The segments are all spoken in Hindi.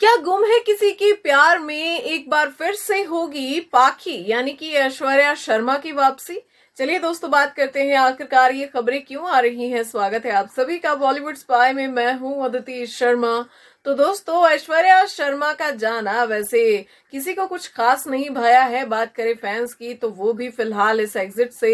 क्या गुम है किसी की प्यार में एक बार फिर से होगी पाखी यानी कि ऐश्वर्या शर्मा की वापसी चलिए दोस्तों बात करते हैं आखिरकार ये खबरें क्यों आ रही हैं स्वागत है आप सभी का बॉलीवुड स्पाई में मैं हूं अदिति शर्मा तो दोस्तों ऐश्वर्या शर्मा का जाना वैसे किसी को कुछ खास नहीं भाया है बात करें फैंस की तो वो भी फिलहाल इस एग्जिट से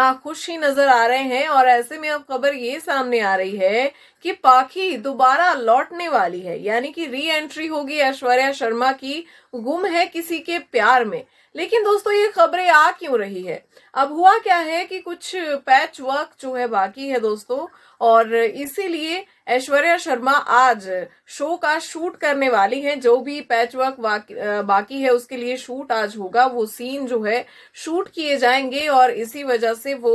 नाखुश ही नजर आ रहे हैं और ऐसे में अब खबर ये सामने आ रही है कि पाखी दोबारा लौटने वाली है यानी कि री एंट्री होगी ऐश्वर्या शर्मा की गुम है किसी के प्यार में लेकिन दोस्तों ये खबरें आ क्यों रही है अब हुआ क्या है कि कुछ पैच वर्क जो है बाकी है दोस्तों और इसीलिए ऐश्वर्या शर्मा आज शो का शूट करने वाली हैं जो भी पैच वर्क बाकी है उसके लिए शूट आज होगा वो सीन जो है शूट किए जाएंगे और इसी वजह से वो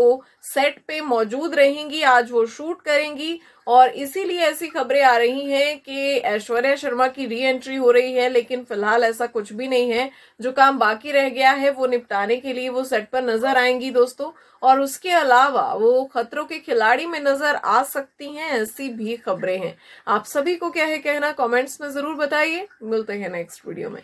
सेट पे मौजूद रहेंगी आज वो शूट करेंगी और इसीलिए ऐसी खबरें आ रही हैं कि ऐश्वर्या शर्मा की री एंट्री हो रही है लेकिन फिलहाल ऐसा कुछ भी नहीं है जो काम बाकी रह गया है वो निपटाने के लिए वो सेट पर नजर आएंगी दोस्तों और उसके अलावा वो खतरों के खिलाड़ी में नजर आ सकती हैं ऐसी भी खबरें हैं आप सभी को क्या है कहना कॉमेंट्स में जरूर बताइए मिलते हैं नेक्स्ट वीडियो में